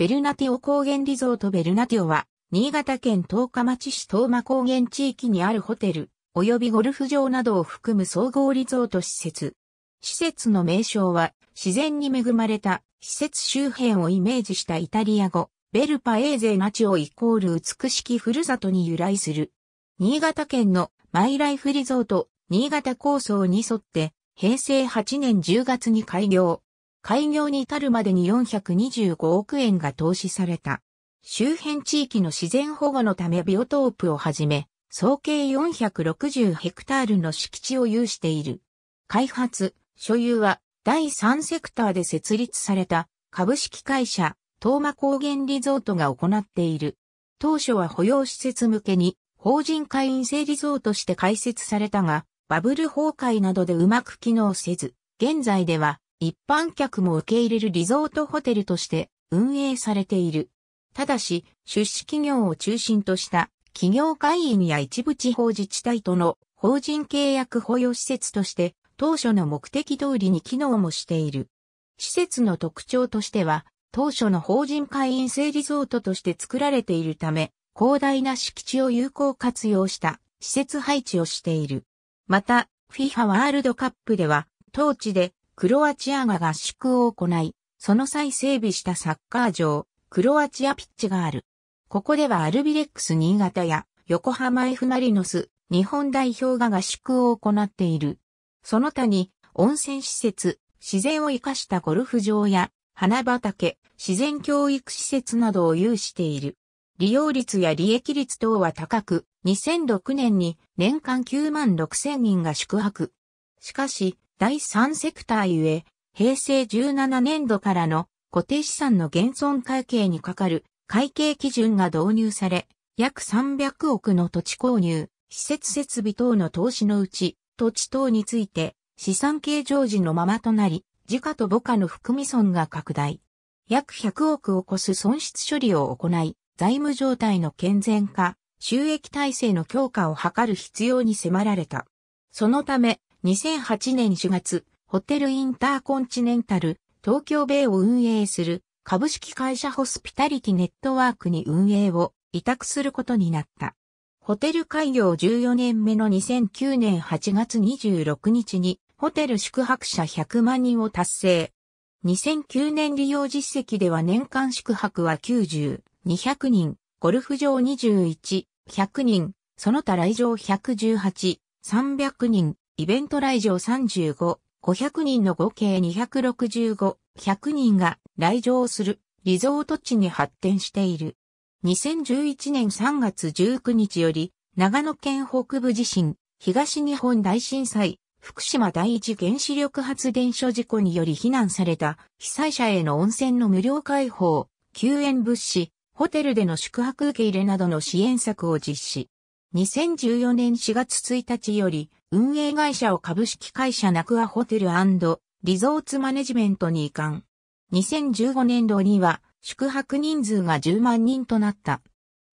ベルナティオ高原リゾートベルナティオは、新潟県十日町市東間高原地域にあるホテル、及びゴルフ場などを含む総合リゾート施設。施設の名称は、自然に恵まれた施設周辺をイメージしたイタリア語、ベルパエーゼナチオイコール美しきふるさとに由来する。新潟県のマイライフリゾート、新潟構想に沿って、平成8年10月に開業。開業に至るまでに425億円が投資された。周辺地域の自然保護のためビオトープをはじめ、総計460ヘクタールの敷地を有している。開発、所有は第3セクターで設立された株式会社、東間高原リゾートが行っている。当初は保養施設向けに法人会員制リゾートして開設されたが、バブル崩壊などでうまく機能せず、現在では一般客も受け入れるリゾートホテルとして運営されている。ただし、出資企業を中心とした企業会員や一部地方自治体との法人契約保養施設として当初の目的通りに機能もしている。施設の特徴としては当初の法人会員制リゾートとして作られているため広大な敷地を有効活用した施設配置をしている。また、FIFA ワールドカップでは当地でクロアチアが合宿を行い、その際整備したサッカー場、クロアチアピッチがある。ここではアルビレックス新潟や横浜 F マリノス、日本代表が合宿を行っている。その他に温泉施設、自然を生かしたゴルフ場や花畑、自然教育施設などを有している。利用率や利益率等は高く、2006年に年間9万6千人が宿泊。しかし、第3セクターゆえ、平成17年度からの固定資産の減損会計にかかる会計基準が導入され、約300億の土地購入、施設設備等の投資のうち、土地等について資産計上時のままとなり、時価と母価の含み損が拡大。約100億を超す損失処理を行い、財務状態の健全化、収益体制の強化を図る必要に迫られた。そのため、2008年4月、ホテルインターコンチネンタル、東京米を運営する株式会社ホスピタリティネットワークに運営を委託することになった。ホテル開業14年目の2009年8月26日にホテル宿泊者100万人を達成。2009年利用実績では年間宿泊は90、200人、ゴルフ場21、100人、その他来場118、300人、イベント来場35、500人の合計265、100人が来場するリゾート地に発展している。2011年3月19日より、長野県北部地震、東日本大震災、福島第一原子力発電所事故により避難された被災者への温泉の無料開放、救援物資、ホテルでの宿泊受け入れなどの支援策を実施。2014年4月1日より、運営会社を株式会社ナクアホテルリゾーツマネジメントに移管。2015年度には、宿泊人数が10万人となった。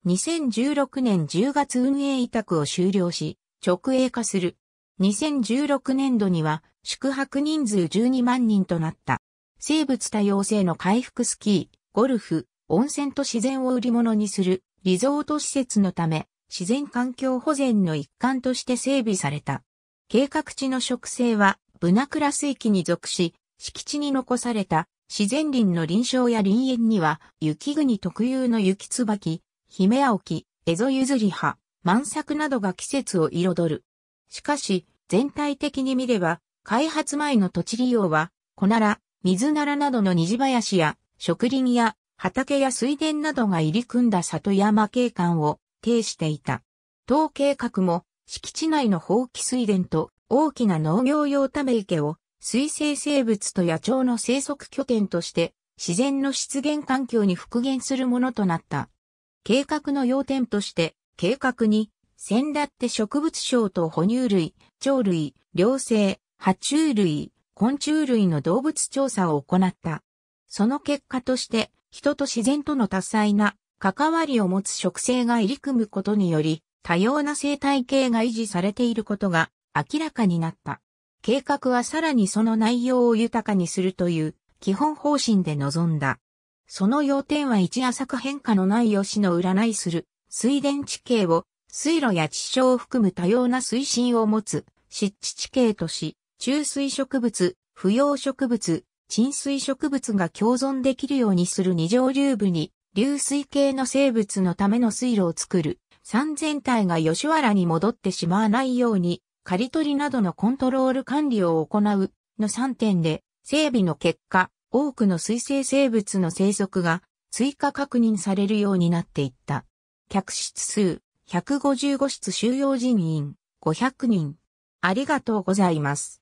2016年10月運営委託を終了し、直営化する。2016年度には宿泊人数12万人となった。生物多様性の回復スキー、ゴルフ、温泉と自然を売り物にするリゾート施設のため、自然環境保全の一環として整備された。計画地の植生は、ブナクラス域に属し、敷地に残された自然林の林床や林園には、雪国特有の雪椿、姫青木、蝦夷譲り葉、満作などが季節を彩る。しかし、全体的に見れば、開発前の土地利用は、小奈良、水ならなどの虹林や、植林や、畑や水田などが入り組んだ里山景観を呈していた。統計画も敷地内の放棄水田と大きな農業用ため池を水生生物と野鳥の生息拠点として自然の出現環境に復元するものとなった。計画の要点として計画に先立って植物症と哺乳類、鳥類、両生、爬虫類、昆虫類の動物調査を行った。その結果として人と自然との多彩な関わりを持つ植生が入り組むことにより、多様な生態系が維持されていることが明らかになった。計画はさらにその内容を豊かにするという基本方針で臨んだ。その要点は一浅く変化のない吉の占いする水田地形を水路や地層を含む多様な水深を持つ湿地地形とし、中水植物、不要植物、沈水植物が共存できるようにする二条流部に流水系の生物のための水路を作る。山全体が吉原に戻ってしまわないように、刈り取りなどのコントロール管理を行うの3点で、整備の結果、多くの水生生物の生息が追加確認されるようになっていった。客室数155室収容人員500人。ありがとうございます。